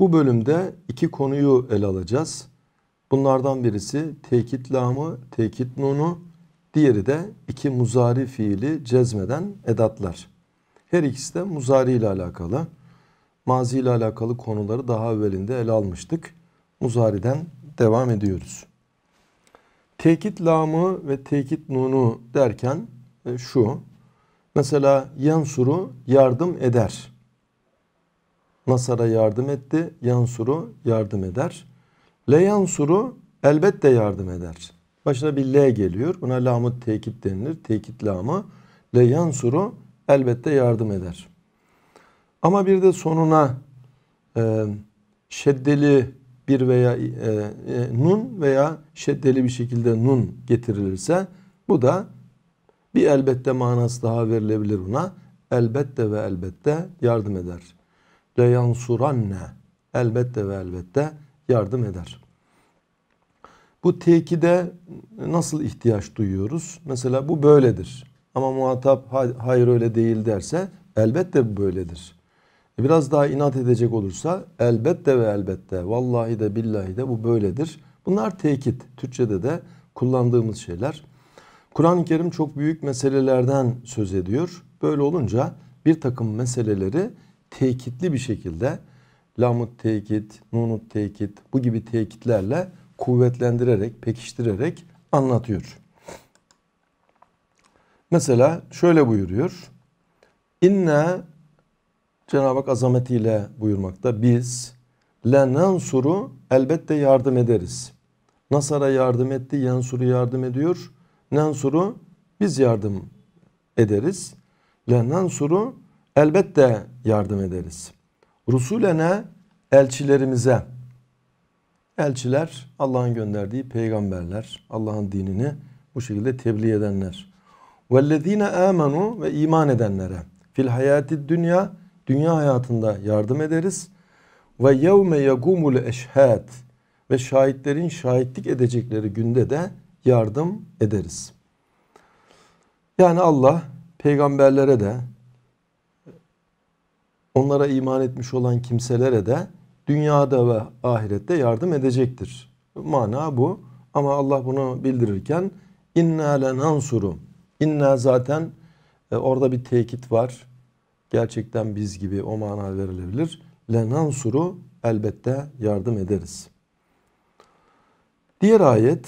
Bu bölümde iki konuyu ele alacağız. Bunlardan birisi tekit lamı, tekit nunu, diğeri de iki muzari fiili cezmeden edatlar. Her ikisi de muzari ile alakalı. Mazi ile alakalı konuları daha evvelinde ele almıştık. Muzari'den devam ediyoruz. Tekit lamı ve tekit nunu derken e, şu. Mesela yansuru yardım eder. Nasara yardım etti. Yansuru yardım eder. Le yansuru elbette yardım eder. Başına bir L geliyor. Buna lamu tekit denilir. Tekit lamı. Le yansuru elbette yardım eder. Ama bir de sonuna e, şeddeli bir veya e, e, nun veya şeddeli bir şekilde nun getirilirse bu da bir elbette manası daha verilebilir buna. Elbette ve elbette yardım eder leyansuranne elbette ve elbette yardım eder. Bu tekide nasıl ihtiyaç duyuyoruz? Mesela bu böyledir. Ama muhatap hayır öyle değil derse elbette böyledir. E, biraz daha inat edecek olursa elbette ve elbette vallahi de billahi de bu böyledir. Bunlar tekit. Türkçede de kullandığımız şeyler. Kur'an-ı Kerim çok büyük meselelerden söz ediyor. Böyle olunca bir takım meseleleri tekitli bir şekilde lamut tekit, nunut tekit bu gibi tekitlerle kuvvetlendirerek, pekiştirerek anlatıyor. Mesela şöyle buyuruyor. İnne Cenab-ı Hak azametiyle buyurmakta biz lenansuru elbette yardım ederiz. Nasara yardım etti, Yansur'u yardım ediyor. Nansur'u biz yardım ederiz. Lenansur'u elbette yardım ederiz. Rusulene elçilerimize elçiler Allah'ın gönderdiği peygamberler Allah'ın dinini bu şekilde tebliğ edenler. Vellezine amenu ve iman edenlere fil hayati dünya dünya hayatında yardım ederiz. Ve yevme yagumul eşhad ve şahitlerin şahitlik edecekleri günde de yardım ederiz. Yani Allah peygamberlere de onlara iman etmiş olan kimselere de dünyada ve ahirette yardım edecektir. Mana bu. Ama Allah bunu bildirirken inna lenansuru. İnna zaten e, orada bir tekit var. Gerçekten biz gibi o mana verilebilir. Lenansuru elbette yardım ederiz. Diğer ayet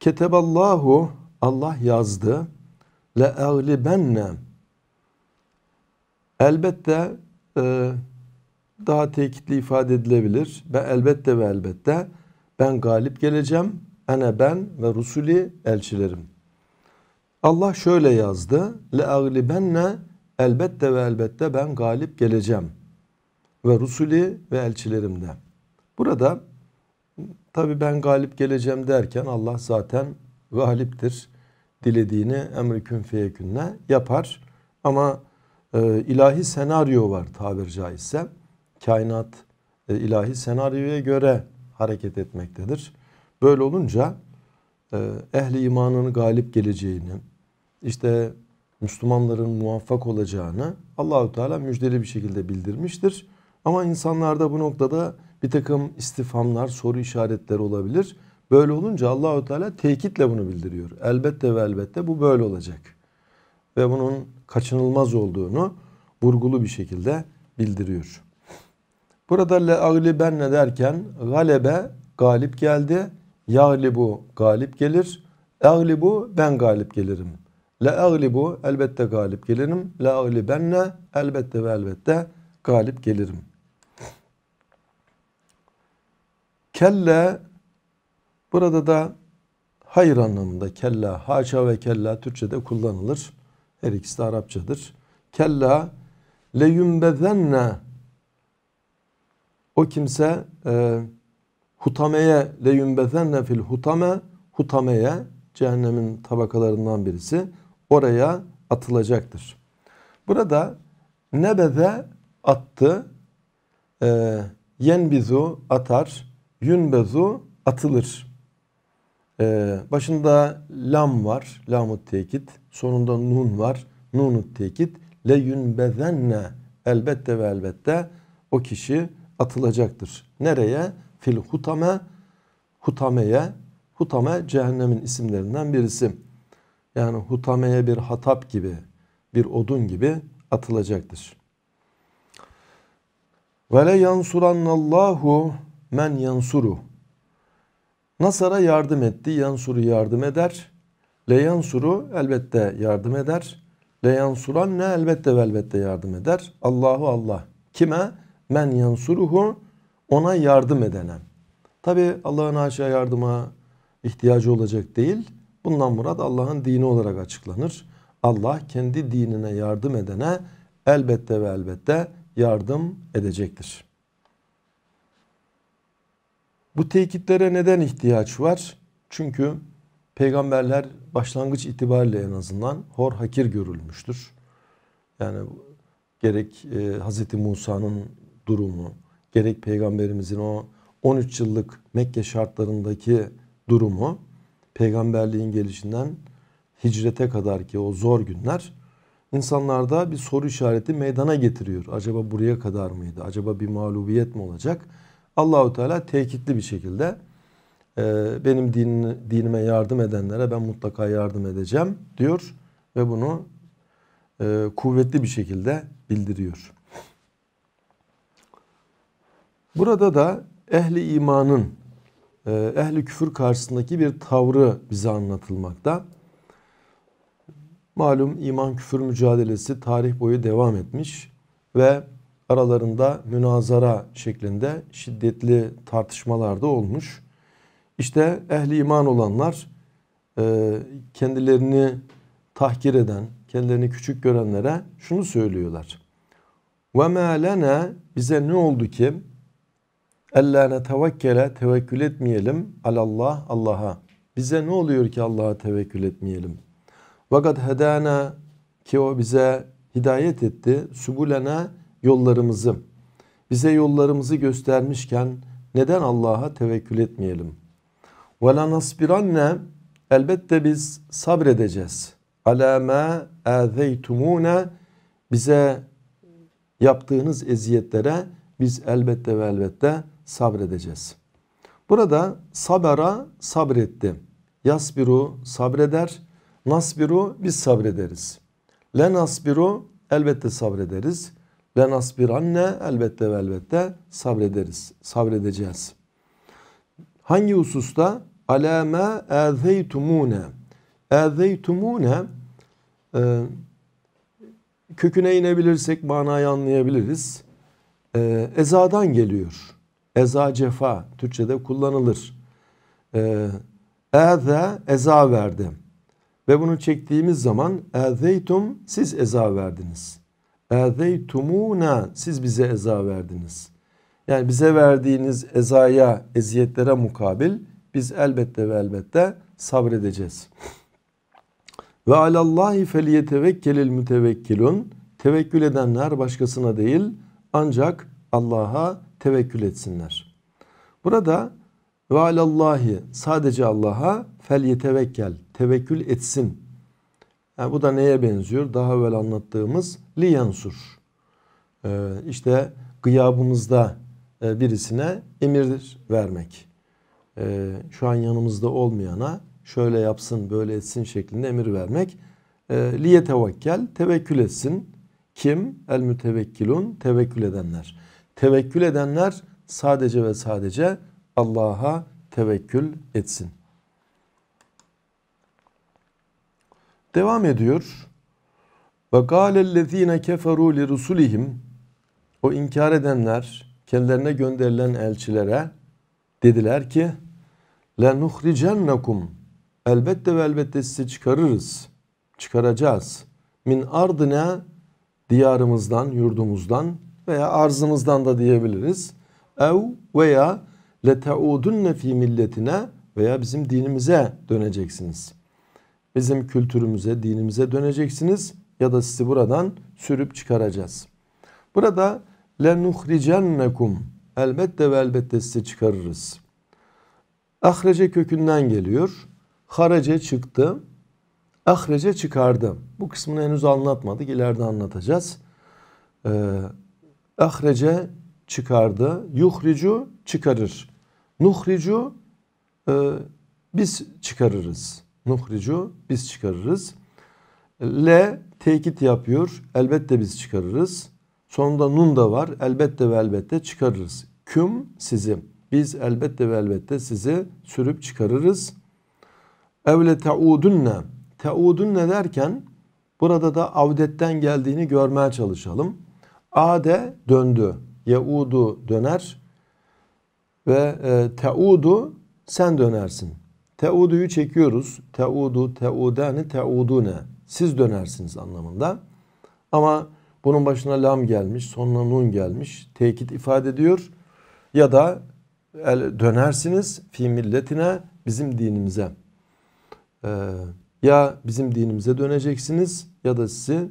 Keteballahu Allah yazdı. Le eğlibenne Elbette ee, daha tekitli ifade edilebilir. Ve elbette ve elbette ben galip geleceğim. Ene ben ve rusuli elçilerim. Allah şöyle yazdı. Le aglibenne elbette ve elbette ben galip geleceğim. Ve rusuli ve elçilerim de. Burada tabi ben galip geleceğim derken Allah zaten galiptir. Dilediğini emri kün yapar. Ama e, ilahi senaryo var tabir caizse. Kainat e, ilahi senaryoya göre hareket etmektedir. Böyle olunca e, ehli imanın galip geleceğini, işte Müslümanların muvaffak olacağını Allahu Teala müjdeli bir şekilde bildirmiştir. Ama insanlarda bu noktada bir takım istifamlar, soru işaretleri olabilir. Böyle olunca Allahu Teala tekitle bunu bildiriyor. Elbette ve elbette bu böyle olacak. Ve bunun kaçınılmaz olduğunu vurgulu bir şekilde bildiriyor. Burada le aglibenne derken galebe galip geldi. bu galip gelir. bu ben galip gelirim. Le bu elbette galip gelirim. Le aglibenne elbette ve elbette galip gelirim. Kelle burada da hayır anlamında kella, haşa ve kella Türkçe'de kullanılır. Her ikisi de Arapçadır. Kella leyümbezenne o kimse e, hutameye leyümbezenne fil hutame hutameye cehennemin tabakalarından birisi oraya atılacaktır. Burada nebeze attı e, yenbizu atar yünbezu atılır. E, başında lam var. Lamut tekit. Sonunda nun var. Nunut tekit. Le yunbezenne. Elbette ve elbette o kişi atılacaktır. Nereye? Fil hutame. Hutame'ye. Hutame cehennemin isimlerinden birisi. Yani hutame'ye bir hatap gibi, bir odun gibi atılacaktır. Ve le yansurannallahu men yansuru. Nasara yardım etti, Yansur'u yardım eder. Leyansuru elbette yardım eder. Leyansuran ne elbette ve elbette yardım eder. Allahu Allah. Kime? Men yansuruhu ona yardım edene. Tabi Allah'ın aşağı yardıma ihtiyacı olacak değil. Bundan murat Allah'ın dini olarak açıklanır. Allah kendi dinine yardım edene elbette ve elbette yardım edecektir. Bu tekitlere neden ihtiyaç var? Çünkü peygamberler başlangıç itibariyle en azından hor hakir görülmüştür. Yani gerek e, Hz. Musa'nın durumu, gerek Peygamberimizin o 13 yıllık Mekke şartlarındaki durumu, peygamberliğin gelişinden hicrete kadar ki o zor günler insanlarda bir soru işareti meydana getiriyor. Acaba buraya kadar mıydı? Acaba bir mağlubiyet mi olacak? Allahu Teala tekitli bir şekilde ee, benim din, dinime yardım edenlere ben mutlaka yardım edeceğim diyor ve bunu e, kuvvetli bir şekilde bildiriyor. Burada da ehli imanın e, ehli küfür karşısındaki bir tavrı bize anlatılmakta. Malum iman küfür mücadelesi tarih boyu devam etmiş ve aralarında münazara şeklinde şiddetli tartışmalar da olmuş. İşte ehli iman olanlar e, kendilerini tahkir eden, kendilerini küçük görenlere şunu söylüyorlar. Ve ma bize ne oldu ki? Ella ne tevekkele tevekkül etmeyelim alallah Allah'a. Bize ne oluyor ki Allah'a tevekkül etmeyelim? Ve kad ki o bize hidayet etti. Subulena yollarımızı. Bize yollarımızı göstermişken neden Allah'a tevekkül etmeyelim? Ve la nasbiranne elbette biz sabredeceğiz. Ala ma azeytumuna bize yaptığınız eziyetlere biz elbette ve elbette sabredeceğiz. Burada sabara sabretti. Yasbiru sabreder. Nasbiru biz sabrederiz. Le elbette sabrederiz. Le elbette ve elbette sabrederiz. Sabredeceğiz. Hangi hususta? ala ma azeytumuna. Azeytumuna e, köküne inebilirsek manayı anlayabiliriz. E, ezadan geliyor. Eza cefa Türkçe'de kullanılır. E, Eze eza verdi. Ve bunu çektiğimiz zaman ezeytum siz eza verdiniz. Ezeytumuna siz bize eza verdiniz. Yani bize verdiğiniz ezaya, eziyetlere mukabil biz elbette ve elbette sabredeceğiz. Ve alallahi feliyetevekkelil mütevekkilun. Tevekkül edenler başkasına değil ancak Allah'a tevekkül etsinler. Burada ve alallahi sadece Allah'a feliye tevekkel, tevekkül etsin. Yani bu da neye benziyor? Daha evvel anlattığımız liyansur. Ee, işte gıyabımızda e, birisine emir vermek e, şu an yanımızda olmayana şöyle yapsın böyle etsin şeklinde emir vermek. E, liye tevekkel tevekkül etsin. Kim? El mütevekkilun tevekkül edenler. Tevekkül edenler sadece ve sadece Allah'a tevekkül etsin. Devam ediyor. Ve gâlellezîne keferû li rusulihim O inkar edenler kendilerine gönderilen elçilere dediler ki lenuhricennekum elbette ve elbette sizi çıkarırız. Çıkaracağız. Min ardına diyarımızdan, yurdumuzdan veya arzımızdan da diyebiliriz. Ev veya leteudunne fi milletine veya bizim dinimize döneceksiniz. Bizim kültürümüze, dinimize döneceksiniz ya da sizi buradan sürüp çıkaracağız. Burada lenuhricennekum elbette ve elbette sizi çıkarırız. Ahrece kökünden geliyor. Harece çıktı. Ahrece çıkardı. Bu kısmını henüz anlatmadık. İleride anlatacağız. Ee, ahrece çıkardı. Yuhricu çıkarır. Nuhricu e, biz çıkarırız. Nuhricu biz çıkarırız. Le tekit yapıyor. Elbette biz çıkarırız. Sonunda nun da var. Elbette ve elbette çıkarırız. Küm sizi biz elbette ve elbette sizi sürüp çıkarırız. Evle teudunne. Teudunne derken burada da avdetten geldiğini görmeye çalışalım. Ade döndü. Yeudu döner. Ve e, teudu sen dönersin. Teudu'yu çekiyoruz. Teudu, teudani, teudune. Siz dönersiniz anlamında. Ama bunun başına lam gelmiş, sonuna nun gelmiş. Tekit ifade ediyor. Ya da dönersiniz fi milletine bizim dinimize. Ee, ya bizim dinimize döneceksiniz ya da sizi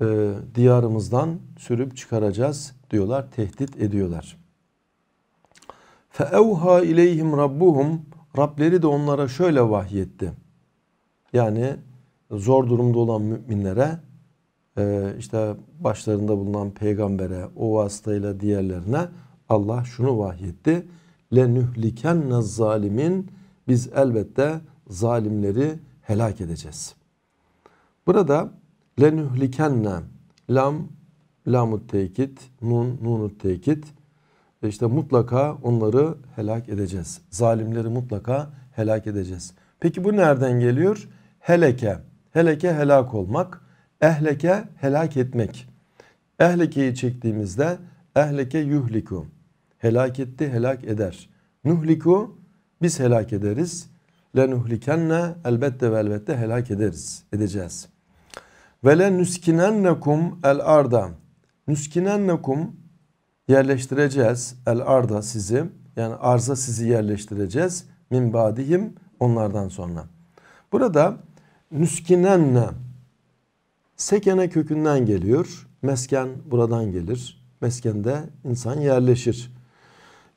e, diyarımızdan sürüp çıkaracağız diyorlar, tehdit ediyorlar. فَاَوْهَا اِلَيْهِمْ رَبُّهُمْ Rableri de onlara şöyle vahyetti. Yani zor durumda olan müminlere e, işte başlarında bulunan peygambere, o vasıtayla diğerlerine Allah şunu vahyetti. لَنُهْلِكَنَّ zalimin Biz elbette zalimleri helak edeceğiz. Burada lenühlikenne lam lamut tekit nun nunut tekit e işte mutlaka onları helak edeceğiz. Zalimleri mutlaka helak edeceğiz. Peki bu nereden geliyor? Heleke. Heleke helak olmak. Ehleke helak etmek. Ehlekeyi çektiğimizde ehleke yuhlikum helak etti, helak eder. Nuhliku biz helak ederiz. Lenuhlikenne elbette ve elbette helak ederiz, edeceğiz. Ve lenuskinennekum el arda. Nuskinennekum yerleştireceğiz el arda sizi. Yani arza sizi yerleştireceğiz. Min badihim onlardan sonra. Burada nuskinenne sekene kökünden geliyor. Mesken buradan gelir. Meskende insan yerleşir.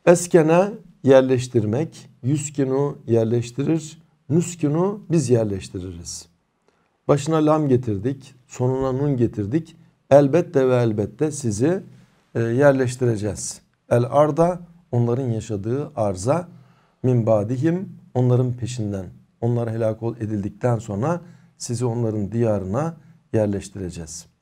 Eskene yerleştirmek, yüskinu yerleştirir, nüskinu biz yerleştiririz. Başına lam getirdik, sonuna nun getirdik. Elbette ve elbette sizi e, yerleştireceğiz. El arda onların yaşadığı arza min badihim onların peşinden onlar helak edildikten sonra sizi onların diyarına yerleştireceğiz.''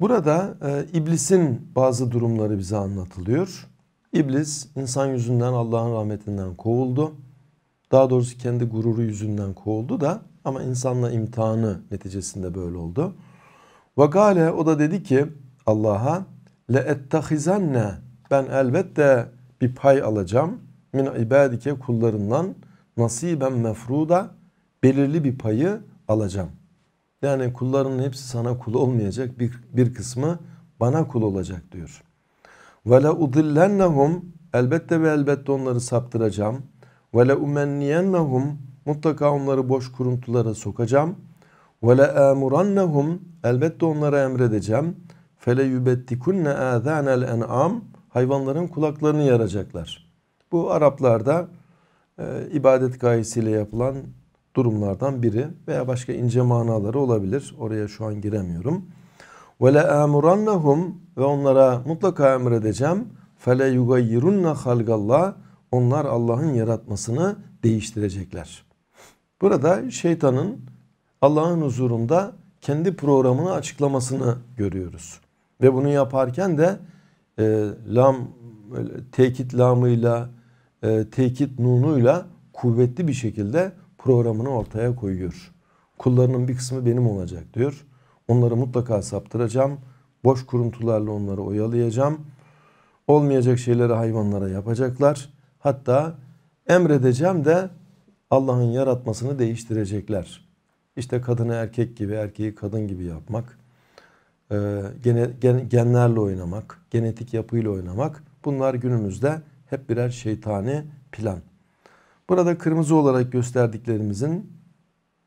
Burada e, iblisin bazı durumları bize anlatılıyor. İblis insan yüzünden Allah'ın rahmetinden kovuldu. Daha doğrusu kendi gururu yüzünden kovuldu da ama insanla imtihanı neticesinde böyle oldu. Ve gale o da dedi ki Allah'a le ettehizenne ben elbette bir pay alacağım min ibadike kullarından nasiben mefruda belirli bir payı alacağım.'' Yani kulların hepsi sana kul olmayacak. Bir, bir kısmı bana kul olacak diyor. Ve la udillennahum elbette ve elbette onları saptıracağım. Ve la umenniyennahum mutlaka onları boş kuruntulara sokacağım. Ve la amurannahum elbette onlara emredeceğim. Fele yubettikunne azanel en'am hayvanların kulaklarını yaracaklar. Bu Araplarda e, ibadet gayesiyle yapılan durumlardan biri veya başka ince manaları olabilir. Oraya şu an giremiyorum. Ve le amurannahum ve onlara mutlaka emredeceğim. Fele yugayyirunna halgallah. Onlar Allah'ın yaratmasını değiştirecekler. Burada şeytanın Allah'ın huzurunda kendi programını açıklamasını görüyoruz. Ve bunu yaparken de e, lam tekit lamıyla, e, tekit nunuyla kuvvetli bir şekilde programını ortaya koyuyor. Kullarının bir kısmı benim olacak diyor. Onları mutlaka saptıracağım. Boş kuruntularla onları oyalayacağım. Olmayacak şeyleri hayvanlara yapacaklar. Hatta emredeceğim de Allah'ın yaratmasını değiştirecekler. İşte kadını erkek gibi, erkeği kadın gibi yapmak, e, gene, gen, genlerle oynamak, genetik yapıyla oynamak bunlar günümüzde hep birer şeytani plan. Burada kırmızı olarak gösterdiklerimizin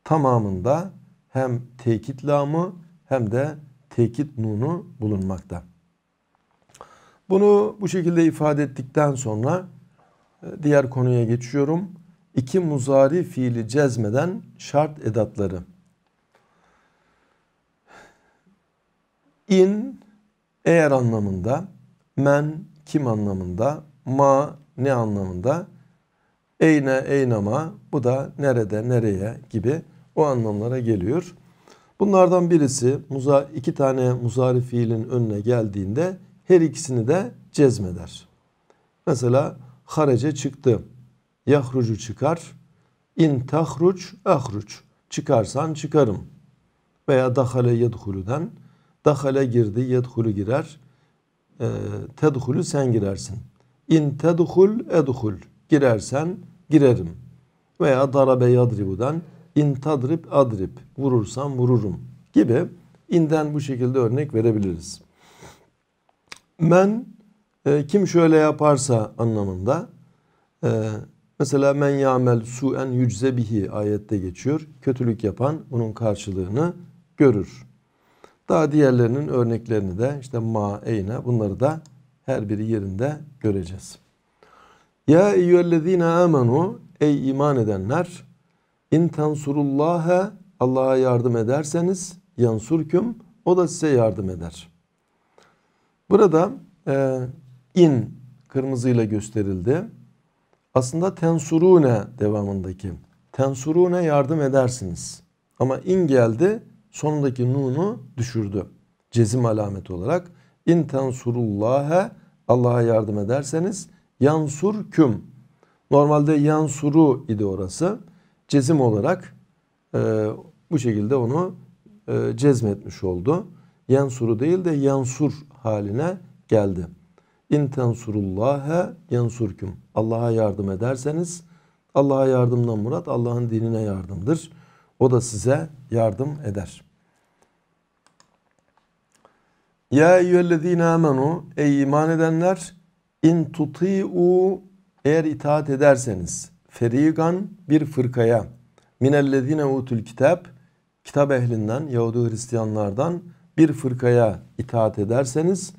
tamamında hem tekit lamı hem de tekit nunu bulunmakta. Bunu bu şekilde ifade ettikten sonra e, diğer konuya geçiyorum. İki muzari fiili cezmeden şart edatları. İn eğer anlamında, men kim anlamında, ma ne anlamında, Eyne, eynama bu da nerede, nereye gibi o anlamlara geliyor. Bunlardan birisi muza, iki tane muzari fiilin önüne geldiğinde her ikisini de cezmeder. Mesela harece çıktı. Yahrucu çıkar. İn tahruç ahruç. Çıkarsan çıkarım. Veya dahale yedhulu'dan. Dahale girdi yedhulu girer. E, tedhulu sen girersin. İn tedhul edhul. Girersen girerim. Veya darabe yadribu'dan in tadrib adrib vurursam vururum gibi inden bu şekilde örnek verebiliriz. Men e, kim şöyle yaparsa anlamında e, mesela men yamel suen yücze bihi ayette geçiyor. Kötülük yapan bunun karşılığını görür. Daha diğerlerinin örneklerini de işte ma, eyne bunları da her biri yerinde göreceğiz. Ya eyyühellezine amenu ey iman edenler in tansurullaha Allah'a yardım ederseniz yansurküm o da size yardım eder. Burada e, in kırmızıyla gösterildi. Aslında tensurune devamındaki. Tensurune yardım edersiniz. Ama in geldi sonundaki nunu düşürdü. Cezim alameti olarak. İn tensurullah'a Allah'a yardım ederseniz Yansur küm. Normalde yansuru idi orası. Cezim olarak e, bu şekilde onu e, cezmetmiş oldu. Yansuru değil de yansur haline geldi. İn tensurullâhe yansurküm. Allah'a yardım ederseniz Allah'a yardımdan murat Allah'ın dinine yardımdır. O da size yardım eder. Ya eyyühellezîne amenu ey iman edenler İn tuti'u eğer itaat ederseniz ferigan bir fırkaya minellezine utul kitap kitap ehlinden Yahudi Hristiyanlardan bir fırkaya itaat ederseniz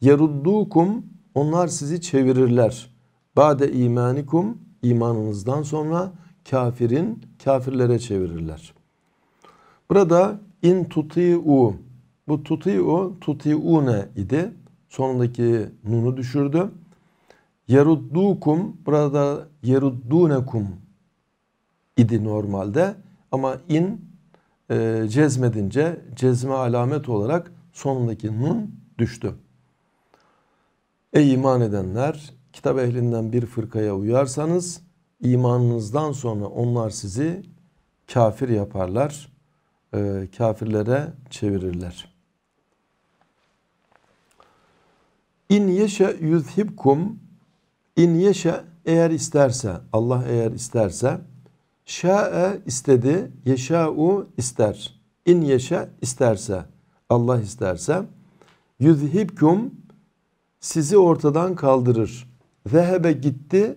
yeruddukum onlar sizi çevirirler. Bade imanikum imanınızdan sonra kafirin kafirlere çevirirler. Burada in tuti'u bu tuti'u tuti'une idi sonundaki nunu düşürdü. Yeruddukum burada yeruddunekum idi normalde ama in e, cezmedince cezme alamet olarak sonundaki nun düştü. Ey iman edenler kitap ehlinden bir fırkaya uyarsanız imanınızdan sonra onlar sizi kafir yaparlar, e, kafirlere çevirirler.'' İn yeşe yuzhibkum in yeşe eğer isterse Allah eğer isterse şa'e istedi yeşa'u ister. in yeşe isterse Allah isterse yuzhibkum sizi ortadan kaldırır. Zehebe gitti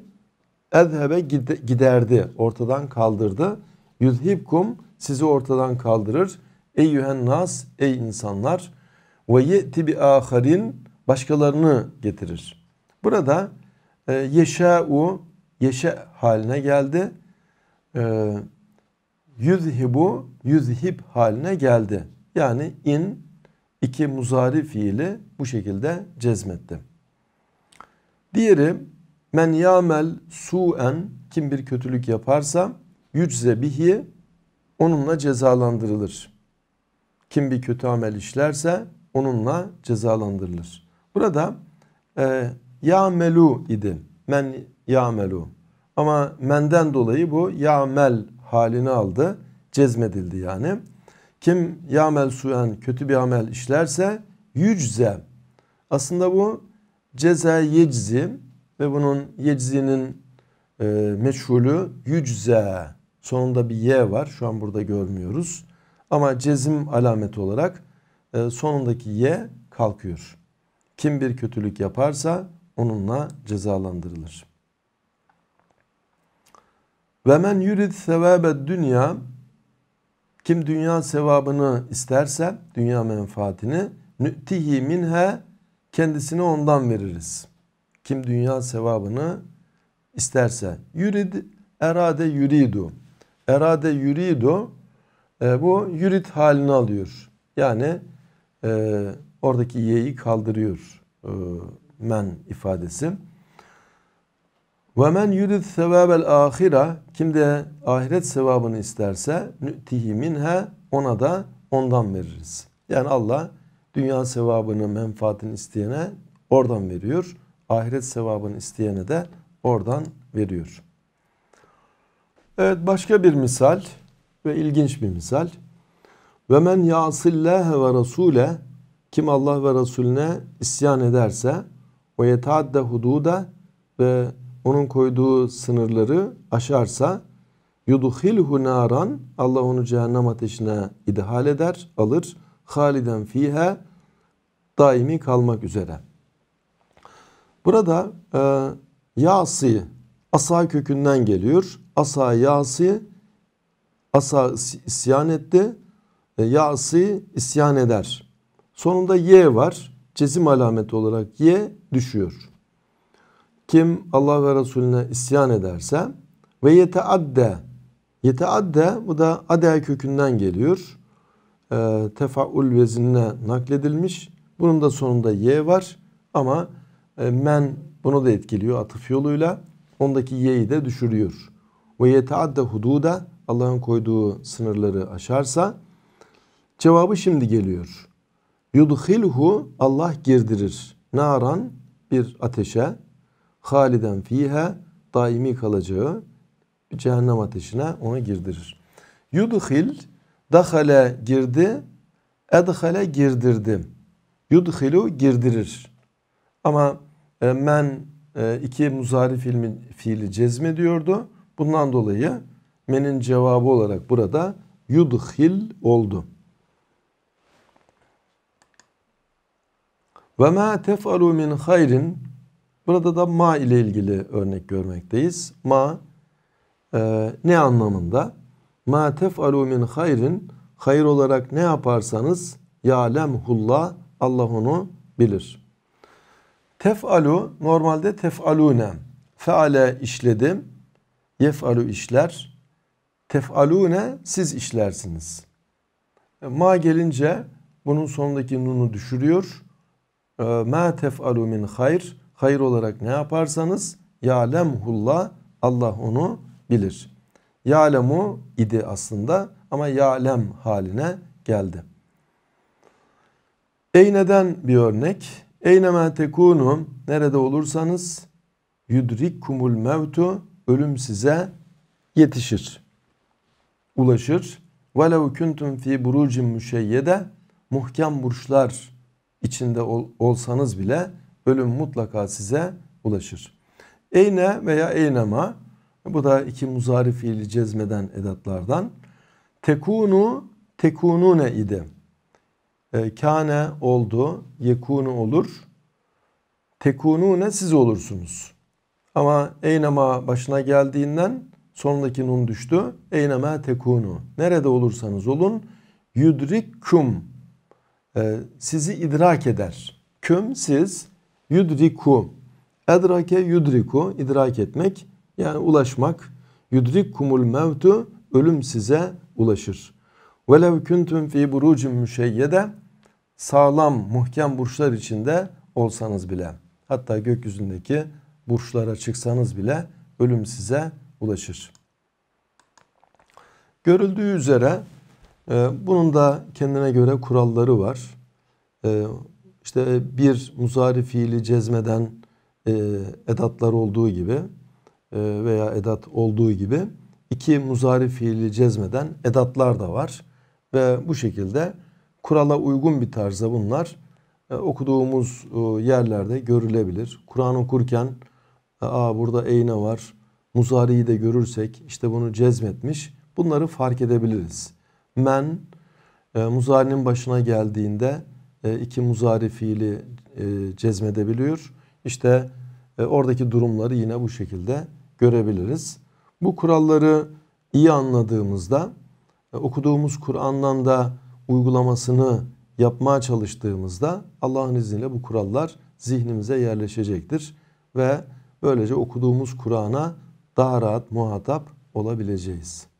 ezhebe giderdi ortadan kaldırdı. Yuzhibkum sizi ortadan kaldırır. Ey nas ey insanlar ve yeti bi aharin başkalarını getirir. Burada e, yeşâ'u yeşe haline geldi. E, yüzhibu yüzhib haline geldi. Yani in iki muzari fiili bu şekilde cezmetti. Diğeri men yamel suen kim bir kötülük yaparsa yücze bihi onunla cezalandırılır. Kim bir kötü amel işlerse onunla cezalandırılır. Burada e, ya'melu idi. Men ya'melu. Ama menden dolayı bu ya'mel halini aldı. Cezmedildi yani. Kim ya'mel suyan kötü bir amel işlerse yücze. Aslında bu ceza yeczi ve bunun yeczinin e, meçhulü yücze. Sonunda bir y var. Şu an burada görmüyoruz. Ama cezim alameti olarak e, sonundaki y kalkıyor. Kim bir kötülük yaparsa onunla cezalandırılır. Ve men yurid sevabed dünya kim dünya sevabını isterse dünya menfaatini nü'tihi minhe kendisine ondan veririz. Kim dünya sevabını isterse yurid erade yuridu erade yuridu e, bu yurid halini alıyor. Yani e, Oradaki ye'yi kaldırıyor e, men ifadesi. Ve men yurid sevabel ahira kim de ahiret sevabını isterse nü'tihi minha ona da ondan veririz. Yani Allah dünya sevabını, menfaatini isteyene oradan veriyor. Ahiret sevabını isteyene de oradan veriyor. Evet başka bir misal ve ilginç bir misal. Ve men yasillâhe ve rasûle kim Allah ve Resulüne isyan ederse o yetadde hududa ve onun koyduğu sınırları aşarsa yudhilhu naran Allah onu cehennem ateşine idhal eder, alır. Haliden fiha daimi kalmak üzere. Burada e, yasi asa kökünden geliyor. Asa yasi asa isyan etti. E, yasi isyan eder. Sonunda y var. Cezim alameti olarak y düşüyor. Kim Allah ve Resulüne isyan ederse ve yeteadde yeteadde bu da ade kökünden geliyor. E, tefaul vezinine nakledilmiş. Bunun da sonunda y var ama e, men bunu da etkiliyor atıf yoluyla. Ondaki y'yi de düşürüyor. Ve yeteadde hududa Allah'ın koyduğu sınırları aşarsa cevabı şimdi geliyor. Yudhilhu Allah girdirir. Naran bir ateşe. Haliden fiha daimi kalacağı cehennem ateşine onu girdirir. Yudhil dahale girdi. Edhale girdirdi. Yudhilu girdirir. Ama e, men e, iki muzari filmin fiili cezme diyordu. Bundan dolayı menin cevabı olarak burada yudhil oldu. Ve ma tef'alu min hayrin burada da ma ile ilgili örnek görmekteyiz. Ma e, ne anlamında? Ma tef'alu min hayrin hayır olarak ne yaparsanız ya'lemhullah Allah onu bilir. Tef'alu normalde tefalune, Feale işledim. Yef'alu işler. Tef'alune siz işlersiniz. E, ma gelince bunun sonundaki nunu düşürüyor. Ee, ma tef'alu min hayr hayır olarak ne yaparsanız ya'lemhullah Allah onu bilir. Ya'lemu idi aslında ama ya'lem haline geldi. Eyne'den bir örnek. Eyneme tekunu nerede olursanız yudrik kumul mevtu ölüm size yetişir. Ulaşır. Velev kuntum fi burucin müşeyyede muhkem burçlar içinde ol, olsanız bile ölüm mutlaka size ulaşır. Eyne veya eynema bu da iki muzari fiili cezmeden edatlardan. Tekunu tekunune idi. E, kane oldu, yekunu olur. Tekunune siz olursunuz. Ama eynema başına geldiğinden sonundaki nun düştü. Eynema tekunu. Nerede olursanız olun. Yudrikkum ee, sizi idrak eder. Küm siz yudriku. Edrake yudriku idrak etmek yani ulaşmak. Yudrikkumul mevtu ölüm size ulaşır. Velev kuntum fi burucin müşeyyede sağlam muhkem burçlar içinde olsanız bile hatta gökyüzündeki burçlara çıksanız bile ölüm size ulaşır. Görüldüğü üzere ee, bunun da kendine göre kuralları var. Ee, işte bir muzari fiili cezmeden e, edatlar olduğu gibi e, veya edat olduğu gibi iki muzari fiili cezmeden edatlar da var. Ve bu şekilde kurala uygun bir tarzda bunlar e, okuduğumuz yerlerde görülebilir. Kur'an okurken aa burada eyne var, muzariyi de görürsek işte bunu cezmetmiş bunları fark edebiliriz. Men e, muzarinin başına geldiğinde e, iki muzari fiili e, cezmedebiliyor. İşte e, oradaki durumları yine bu şekilde görebiliriz. Bu kuralları iyi anladığımızda e, okuduğumuz Kur'an'dan da uygulamasını yapmaya çalıştığımızda Allah'ın izniyle bu kurallar zihnimize yerleşecektir ve böylece okuduğumuz Kur'an'a daha rahat muhatap olabileceğiz.